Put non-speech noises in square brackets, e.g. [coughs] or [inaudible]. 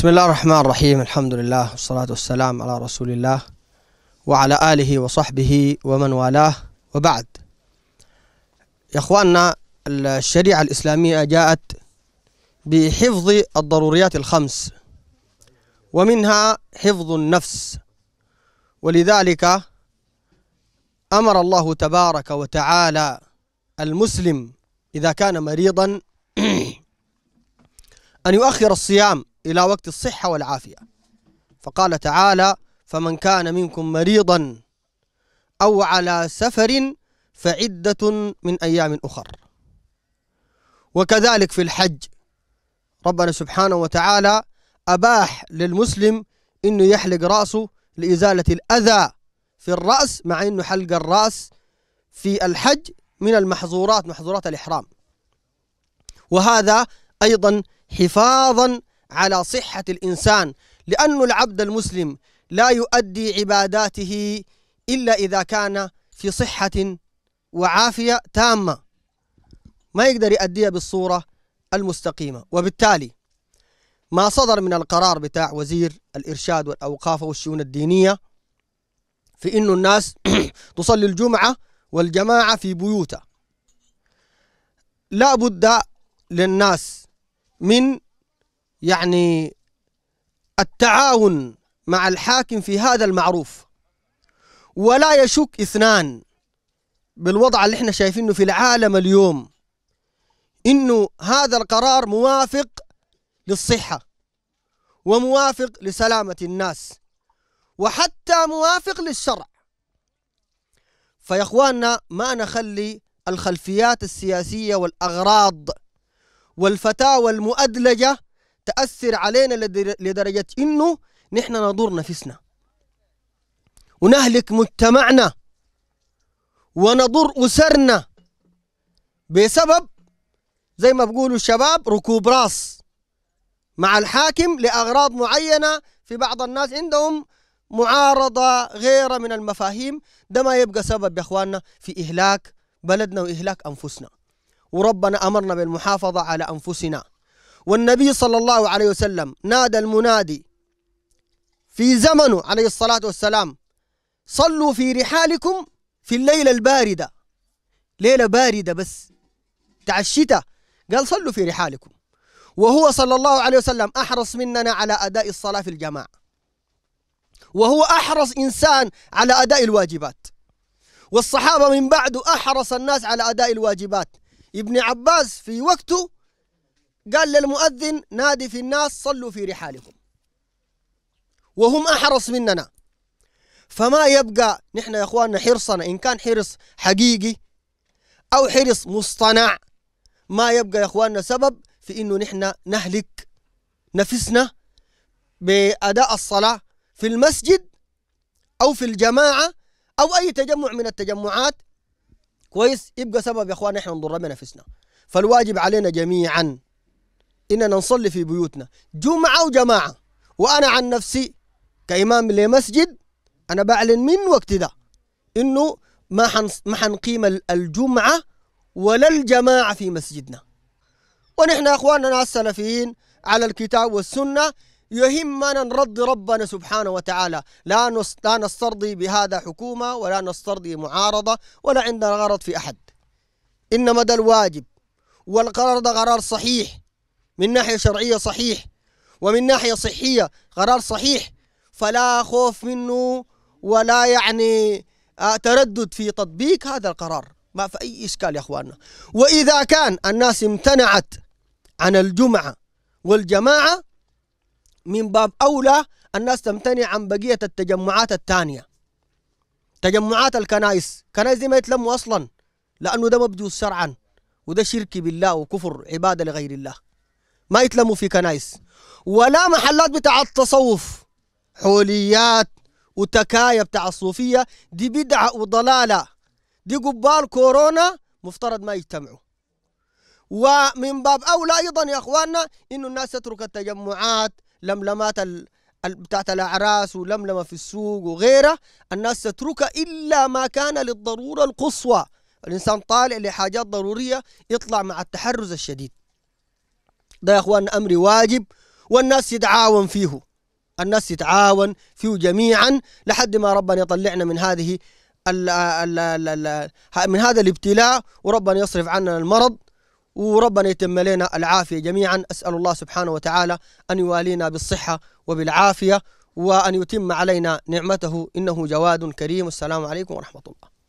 بسم الله الرحمن الرحيم الحمد لله والصلاة والسلام على رسول الله وعلى آله وصحبه ومن والاه وبعد يا أخواننا الشريعة الإسلامية جاءت بحفظ الضروريات الخمس ومنها حفظ النفس ولذلك أمر الله تبارك وتعالى المسلم إذا كان مريضا أن يؤخر الصيام إلى وقت الصحة والعافية فقال تعالى فمن كان منكم مريضا أو على سفر فعدة من أيام أخر وكذلك في الحج ربنا سبحانه وتعالى أباح للمسلم أنه يحلق رأسه لإزالة الأذى في الرأس مع أنه حلق الرأس في الحج من المحظورات محظورات الإحرام وهذا أيضا حفاظا على صحة الإنسان لأن العبد المسلم لا يؤدي عباداته إلا إذا كان في صحة وعافية تامة ما يقدر يؤديها بالصورة المستقيمة وبالتالي ما صدر من القرار بتاع وزير الإرشاد والأوقاف والشؤون الدينية في إنه الناس [coughs] تصلي الجمعة والجماعة في بيوتها لا بد للناس من يعني التعاون مع الحاكم في هذا المعروف ولا يشك اثنان بالوضع اللي احنا شايفينه في العالم اليوم انه هذا القرار موافق للصحة وموافق لسلامة الناس وحتى موافق للشرع فيا ما نخلي الخلفيات السياسية والاغراض والفتاوى المؤدلجة تأثر علينا لدرجة إنه نحن نضر نفسنا ونهلك مجتمعنا ونضر أسرنا بسبب زي ما بقولوا الشباب ركوب راس مع الحاكم لأغراض معينة في بعض الناس عندهم معارضة غير من المفاهيم ده ما يبقى سبب يا إخواننا في إهلاك بلدنا وإهلاك أنفسنا وربنا أمرنا بالمحافظة على أنفسنا والنبي صلى الله عليه وسلم نادى المنادي في زمنه عليه الصلاة والسلام صلوا في رحالكم في الليلة الباردة ليلة باردة بس بتاع الشتاء قال صلوا في رحالكم وهو صلى الله عليه وسلم أحرص مننا على أداء الصلاة في الجماعة وهو أحرص إنسان على أداء الواجبات والصحابة من بعده أحرص الناس على أداء الواجبات ابن عباس في وقته قال للمؤذن نادي في الناس صلوا في رحالكم وهم أحرص مننا فما يبقى نحن يا اخواننا حرصنا ان كان حرص حقيقي او حرص مصطنع ما يبقى يا اخواننا سبب في انه نحن نهلك نفسنا باداء الصلاه في المسجد او في الجماعه او اي تجمع من التجمعات كويس يبقى سبب يا اخواننا نحن نضر بنفسنا فالواجب علينا جميعا إننا نصلي في بيوتنا جمعة وجماعة وأنا عن نفسي كإمام لمسجد أنا بعلن من وقت ده إنه ما ما حنقيم الجمعة ولا الجماعة في مسجدنا ونحن أخواننا السلفيين على الكتاب والسنة يهمنا نرضي ربنا سبحانه وتعالى لا لا نسترضي بهذا حكومة ولا نسترضي معارضة ولا عندنا غرض في أحد إنما ده الواجب والقرار ده قرار صحيح من ناحية شرعية صحيح ومن ناحية صحية قرار صحيح فلا خوف منه ولا يعني آه، تردد في تطبيق هذا القرار ما في أي إشكال يا أخواننا وإذا كان الناس امتنعت عن الجمعة والجماعة من باب أولى الناس تمتنع عن بقية التجمعات الثانية تجمعات الكنائس كنائس دي ما يتلموا أصلا لأنه ده مبجوز شرعا وده شرك بالله وكفر عبادة لغير الله ما يتلموا في كنايس ولا محلات بتاع التصوف حوليات وتكايا بتاع الصوفية دي بدعة وضلالة دي قبال كورونا مفترض ما يجتمعوا ومن باب أولى أيضا يا أخواننا إنه الناس تترك التجمعات لملمات ال... بتاعت الأعراس ولملمة في السوق وغيرها الناس تتركها إلا ما كان للضرورة القصوى الإنسان طالع لحاجات ضرورية يطلع مع التحرز الشديد ده يا اخوان امر واجب والناس تتعاون فيه الناس تتعاون فيه جميعا لحد ما ربنا يطلعنا من هذه الـ الـ الـ الـ من هذا الابتلاء وربنا يصرف عنا المرض وربنا يتم لنا العافية جميعا أسأل الله سبحانه وتعالى أن يوالينا بالصحة وبالعافية وأن يتم علينا نعمته إنه جواد كريم السلام عليكم ورحمة الله